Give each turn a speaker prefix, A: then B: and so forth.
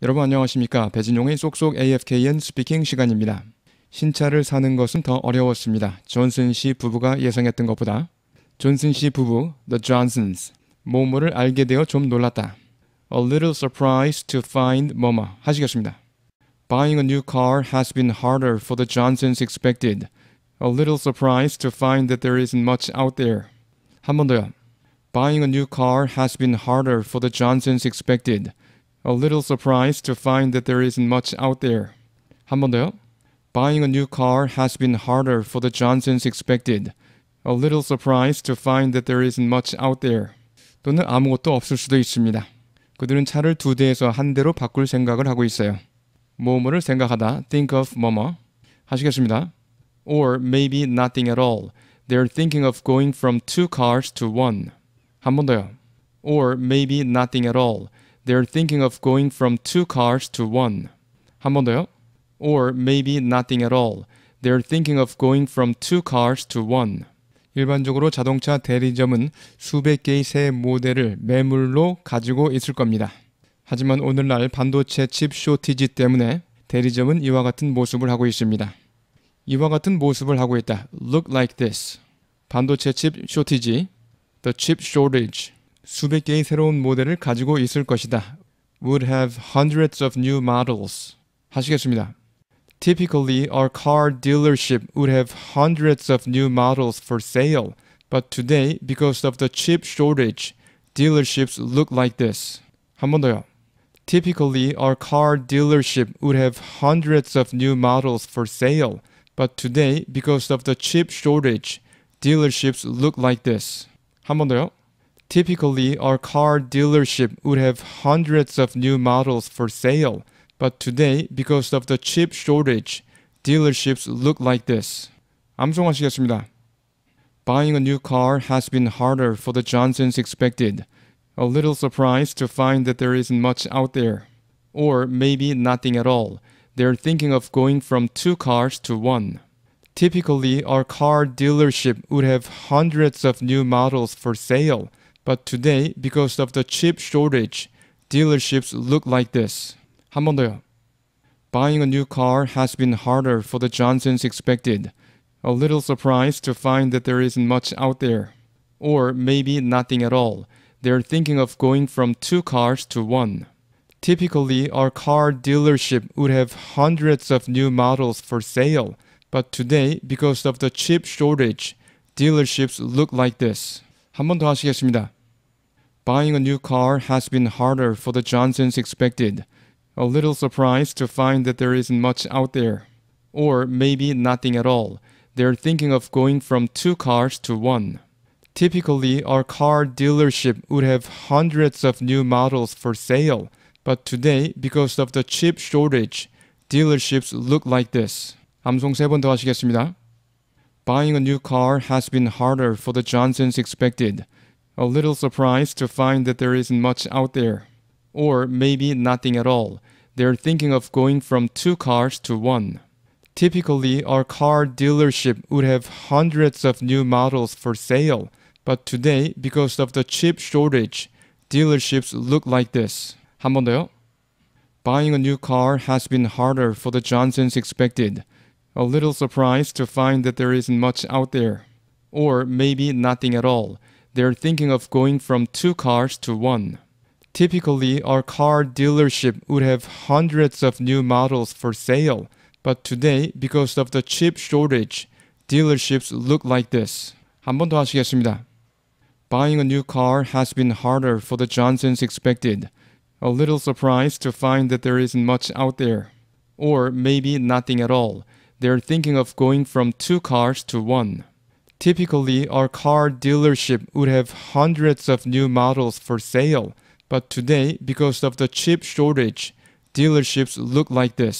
A: 여러분 안녕하십니까. 배진용의 쏙쏙 AFKN 스피킹 시간입니다. 신차를 사는 것은 더 어려웠습니다. 존슨 씨 부부가 예상했던 것보다. 존슨 씨 부부, The Johnsons, 모모를 알게 되어 좀 놀랐다. A little surprise to find 모모 하시겠습니다. Buying a new car has been harder for the Johnsons expected. A little surprise to find that there isn't much out there. 한 번 더요. Buying a new car has been harder for the Johnsons expected. A little surprised to find that there isn't much out there. 한 번 더요. Buying a new car has been harder for the Johnsons expected. A little surprised to find that there isn't much out there. 또는 아무것도 없을 수도 있습니다. 그들은 차를 두 대에서 한 대로 바꿀 생각을 하고 있어요. 뭐뭐를 생각하다, think of 뭐뭐 하시겠습니다. Or maybe nothing at all. They're thinking of going from two cars to one. 한 번 더요. Or maybe nothing at all. They're thinking of going from two cars to one. 한번 더요. Or maybe nothing at all. They're thinking of going from two cars to one. 일반적으로 자동차 대리점은 수백 개의 새 모델을 매물로 가지고 있을 겁니다. 하지만 오늘날 반도체 칩 쇼티지 때문에 대리점은 이와 같은 모습을 하고 있습니다. 이와 같은 모습을 하고 있다. Look like this. 반도체 칩 쇼티지, the chip shortage. 수백 개의 새로운 모델을 가지고 있을 것이다. Would have hundreds of new models. 하시겠습니다. Typically, our car dealership would have hundreds of new models for sale. But today, because of the chip shortage, dealerships look like this. 한 번 더요. Typically, our car dealership would have hundreds of new models for sale. But today, because of the chip shortage, dealerships look like this. 한 번 더요. Typically, our car dealership would have hundreds of new models for sale, but today, because of the chip shortage, dealerships look like this. 암송하시겠습니다. Buying a new car has been harder for the Johnsons expected. A little surprised to find that there isn't much out there. Or maybe nothing at all. They're thinking of going from two cars to one. Typically, our car dealership would have hundreds of new models for sale, but today, because of the chip shortage, dealerships look like this. 한번 더요. Buying a new car has been harder for the Johnsons expected. A little surprised to find that there isn't much out there. Or maybe nothing at all. They're thinking of going from two cars to one. Typically, our car dealership would have hundreds of new models for sale. But today, because of the chip shortage, dealerships look like this. 한번더 하시겠습니다. Buying a new car has been harder for the Johnsons expected. A little surprised to find that there isn't much out there. Or maybe nothing at all. They're thinking of going from two cars to one. Typically, our car dealership would have hundreds of new models for sale. But today, because of the chip shortage, dealerships look like this. 암송 세번 더 하시겠습니다. Buying a new car has been harder for the Johnsons expected a little surprised to find that there isn't much out there. Or maybe nothing at all. They're thinking of going from two cars to one. Typically, our car dealership would have hundreds of new models for sale, but today, because of the chip shortage, dealerships look like this. How about 더요. Buying a new car has been harder for the Johnsons expected. A little surprised to find that there isn't much out there. Or maybe nothing at all they're thinking of going from two cars to one. Typically, our car dealership would have hundreds of new models for sale, but today, because of the chip shortage, dealerships look like this. 한 번 더 하시겠습니다. Buying a new car has been harder for the Johnsons expected. A little surprised to find that there isn't much out there. Or maybe nothing at all. They're thinking of going from two cars to one. Typically, our car dealership would have hundreds of new models for sale, but today, because of the chip shortage, dealerships look like this.